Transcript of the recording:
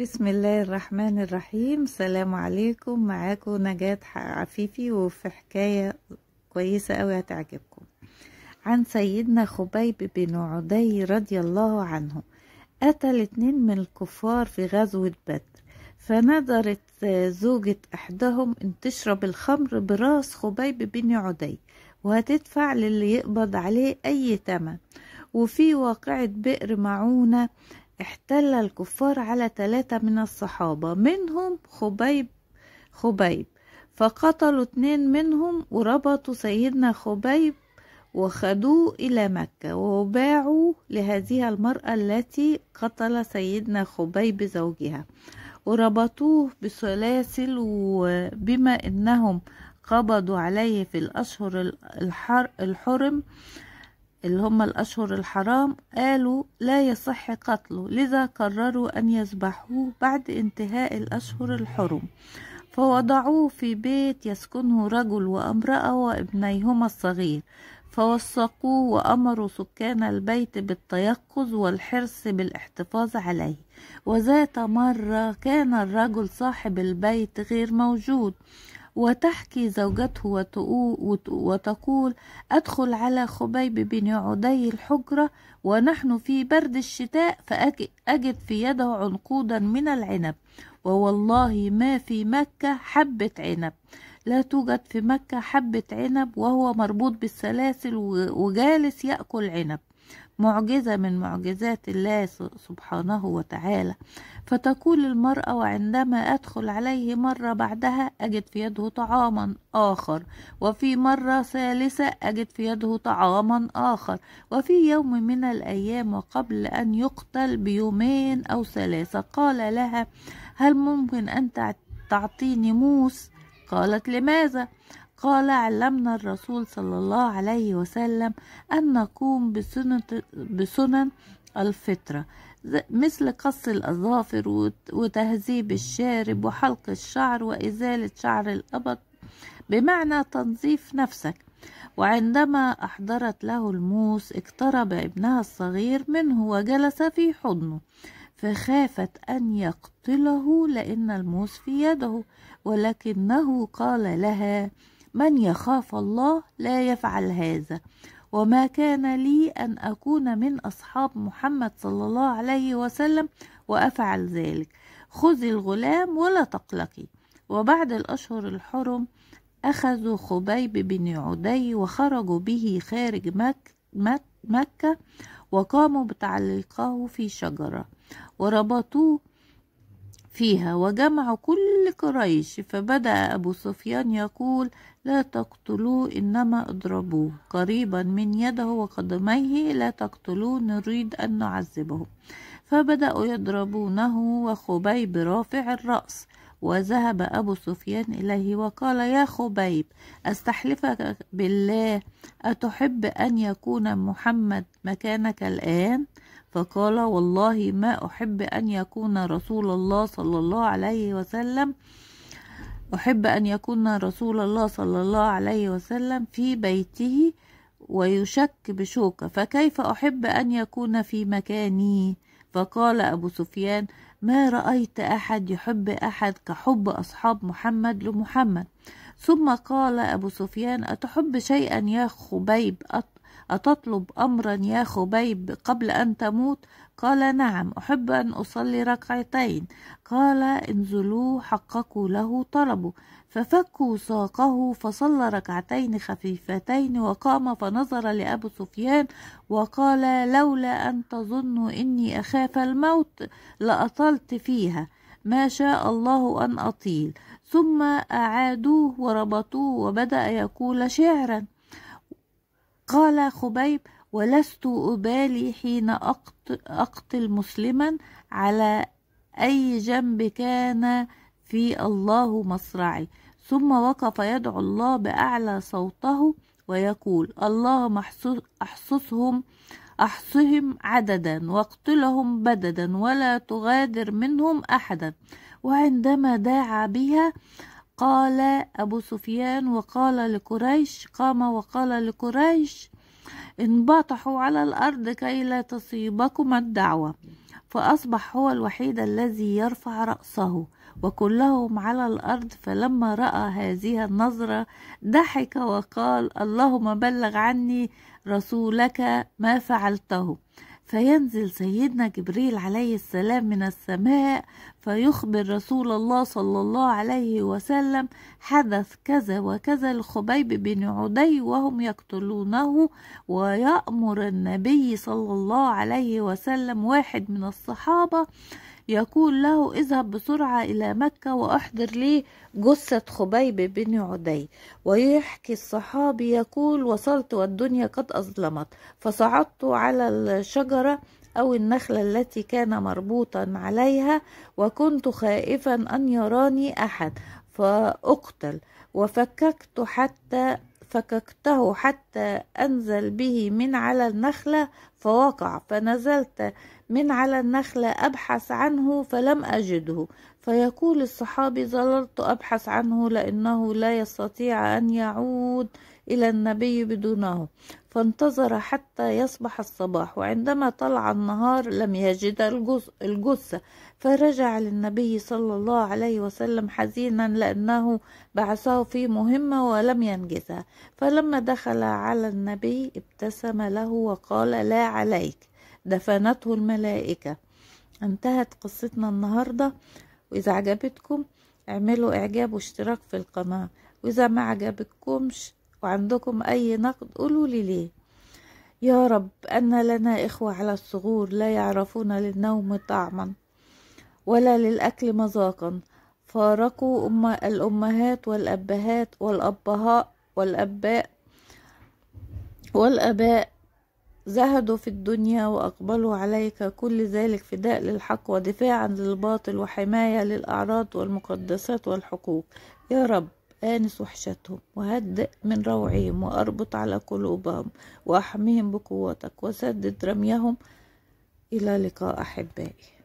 بسم الله الرحمن الرحيم السلام عليكم معاكم نجاة عفيفي وفي حكاية كويسة أوي هتعجبكم عن سيدنا خبيب بن عدي رضي الله عنه قتل اتنين من الكفار في غزوة بدر فنظرت زوجة أحدهم أن تشرب الخمر براس خبيب بن عدي وهتدفع للي يقبض عليه أي تمن وفي واقعة بئر معونة احتل الكفار على ثلاثة من الصحابة منهم خبيب خبيب فقتلوا اتنين منهم وربطوا سيدنا خبيب وخدوه إلى مكة وباعوا لهذه المرأة التي قتل سيدنا خبيب زوجها وربطوه بسلاسل وبما إنهم قبضوا عليه في الأشهر الحرم اللي هم الأشهر الحرام قالوا لا يصح قتله لذا قرروا أن يذبحوه بعد انتهاء الأشهر الحرم فوضعوه في بيت يسكنه رجل وامرأة وابنيهما الصغير فوثقوه وأمروا سكان البيت بالتيقظ والحرص بالاحتفاظ عليه وذات مرة كان الرجل صاحب البيت غير موجود وتحكي زوجته وتقول أدخل على خبيب بن عدي الحجرة ونحن في برد الشتاء فأجد في يده عنقودا من العنب ووالله ما في مكة حبة عنب لا توجد في مكة حبة عنب وهو مربوط بالسلاسل وجالس يأكل عنب معجزة من معجزات الله سبحانه وتعالى فتقول المرأة وعندما أدخل عليه مرة بعدها أجد في يده طعاما آخر وفي مرة ثالثة أجد في يده طعاما آخر وفي يوم من الأيام وقبل أن يقتل بيومين أو ثلاثة قال لها هل ممكن أن تعطيني موس؟ قالت لماذا؟ قال علمنا الرسول صلى الله عليه وسلم أن نقوم بسنة, بسنن الفطرة مثل قص الأظافر وتهذيب الشارب وحلق الشعر وإزالة شعر الأبط بمعنى تنظيف نفسك وعندما أحضرت له الموس اقترب ابنها الصغير منه وجلس في حضنه فخافت أن يقتله لأن الموس في يده ولكنه قال لها من يخاف الله لا يفعل هذا وما كان لي أن أكون من أصحاب محمد صلى الله عليه وسلم وأفعل ذلك خذي الغلام ولا تقلقي وبعد الأشهر الحرم أخذوا خبيب بن عدي وخرجوا به خارج مك مك مكة وقاموا بتعليقه في شجرة وربطوه فيها وجمع كل قريش فبدأ أبو سفيان يقول لا تقتلوه إنما اضربوه قريبا من يده وقدميه لا تقتلوه نريد أن نعذبه فبدأوا يضربونه وخبيب رافع الرأس وذهب أبو سفيان إليه وقال يا خبيب أستحلفك بالله أتحب أن يكون محمد مكانك الآن؟ فقال والله ما أحب أن يكون رسول الله صلى الله عليه وسلم أحب أن يكون رسول الله صلى الله عليه وسلم في بيته ويشك بشوكة فكيف أحب أن يكون في مكاني فقال أبو سفيان ما رأيت أحد يحب أحد كحب أصحاب محمد لمحمد ثم قال أبو سفيان أتحب شيئا يا خبيب أتطلب أمرا يا خبيب قبل أن تموت قال نعم أحب أن أصلي ركعتين قال انزلوا حققوا له طلبه ففكوا ساقه فصلى ركعتين خفيفتين وقام فنظر لأبو سفيان وقال لولا أن تظنوا إني أخاف الموت لأطلت فيها ما شاء الله أن أطيل ثم أعادوه وربطوه وبدأ يقول شعرا قال خبيب ولست أبالي حين أقتل مسلما على أي جنب كان في الله مصرعي ثم وقف يدعو الله بأعلى صوته ويقول اللهم احصصهم احصهم عددا واقتلهم بددا ولا تغادر منهم احدا وعندما دعا بها قال أبو سفيان وقال لقريش قام وقال لقريش انبطحوا على الأرض كي لا تصيبكم الدعوة فأصبح هو الوحيد الذي يرفع رأسه وكلهم على الأرض فلما رأى هذه النظرة ضحك وقال اللهم بلغ عني رسولك ما فعلته فينزل سيدنا جبريل عليه السلام من السماء فيخبر رسول الله صلى الله عليه وسلم حدث كذا وكذا لخبيب بن عدي وهم يقتلونه ويأمر النبي صلى الله عليه وسلم واحد من الصحابة يقول له اذهب بسرعة إلى مكة وأحضر لي جثة خبيب بن عدي ويحكي الصحابي يقول وصلت والدنيا قد أظلمت فصعدت على الشجرة أو النخلة التي كان مربوطا عليها وكنت خائفا أن يراني أحد فأقتل وفككت حتى فككته حتى أنزل به من على النخلة فوقع فنزلت من على النخلة أبحث عنه فلم أجده فيقول الصحابي ظللت أبحث عنه لأنه لا يستطيع أن يعود إلى النبي بدونه فانتظر حتى يصبح الصباح وعندما طلع النهار لم يجد الجثة فرجع للنبي صلى الله عليه وسلم حزينا لأنه بعثه في مهمة ولم ينجزها فلما دخل على النبي ابتسم له وقال لا عليك دفنته الملائكة انتهت قصتنا النهاردة وإذا عجبتكم اعملوا إعجاب واشتراك في القناة وإذا ما عجبتكمش وعندكم أي نقد قولوا لي ليه يا رب أن لنا إخوة على الصغور لا يعرفون للنوم طعما ولا للأكل مذاقا فارقوا أم الأمهات والأبهات والأبهاء والأباء والأباء زهدوا في الدنيا وأقبلوا عليك كل ذلك فداء للحق ودفاعا للباطل وحماية للأعراض والمقدسات والحقوق يا رب آنس وحشتهم وهدئ من روعهم وأربط على قلوبهم وأحميهم بقوتك وسدد رميهم إلى لقاء أحبائي